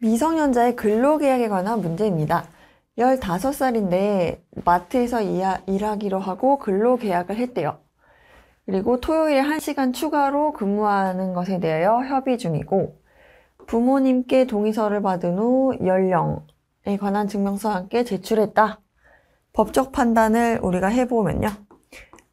미성년자의 근로계약에 관한 문제입니다. 15살인데 마트에서 이하, 일하기로 하고 근로계약을 했대요. 그리고 토요일에 1시간 추가로 근무하는 것에 대하여 협의 중이고 부모님께 동의서를 받은 후 연령에 관한 증명서와 함께 제출했다. 법적 판단을 우리가 해보면요.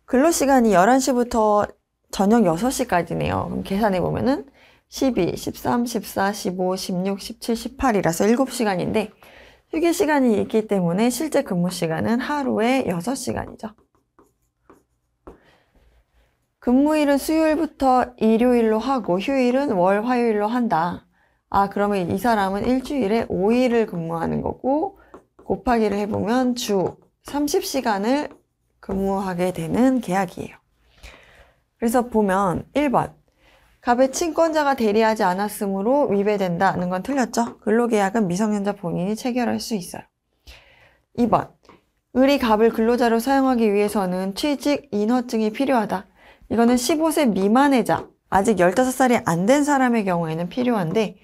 근로시간이 11시부터 저녁 6시까지네요. 그럼 계산해보면은 12, 13, 14, 15, 16, 17, 18이라서 7시간인데 휴게 시간이 있기 때문에 실제 근무 시간은 하루에 6시간이죠. 근무일은 수요일부터 일요일로 하고 휴일은 월, 화요일로 한다. 아, 그러면 이 사람은 일주일에 5일을 근무하는 거고 곱하기를 해보면 주 30시간을 근무하게 되는 계약이에요. 그래서 보면 1번 갑의 친권자가 대리하지 않았으므로 위배된다는 건 틀렸죠. 근로계약은 미성년자 본인이 체결할 수 있어요. 2번. 을이 갑을 근로자로 사용하기 위해서는 취직 인허증이 필요하다. 이거는 15세 미만의 자, 아직 15살이 안 된 사람의 경우에는 필요한데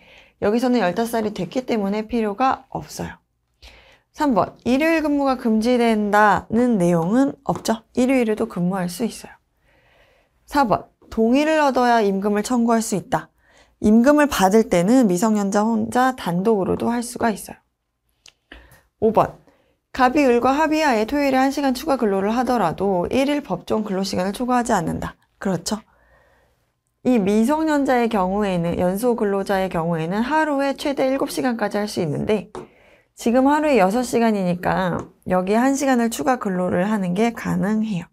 여기서는 15살이 됐기 때문에 필요가 없어요. 3번 일요일 근무가 금지된다는 내용은 없죠. 일요일에도 근무할 수 있어요. 4번 동의를 얻어야 임금을 청구할 수 있다. 임금을 받을 때는 미성년자 혼자 단독으로도 할 수가 있어요. 5번. 갑이 을과 합의하에 토요일에 1시간 추가 근로를 하더라도 1일 법정 근로시간을 초과하지 않는다. 그렇죠. 이 미성년자의 경우에는 연소 근로자의 경우에는 하루에 최대 7시간까지 할 수 있는데 지금 하루에 6시간이니까 여기에 1시간을 추가 근로를 하는 게 가능해요.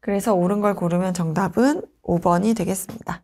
그래서 옳은 걸 고르면 정답은 5번이 되겠습니다.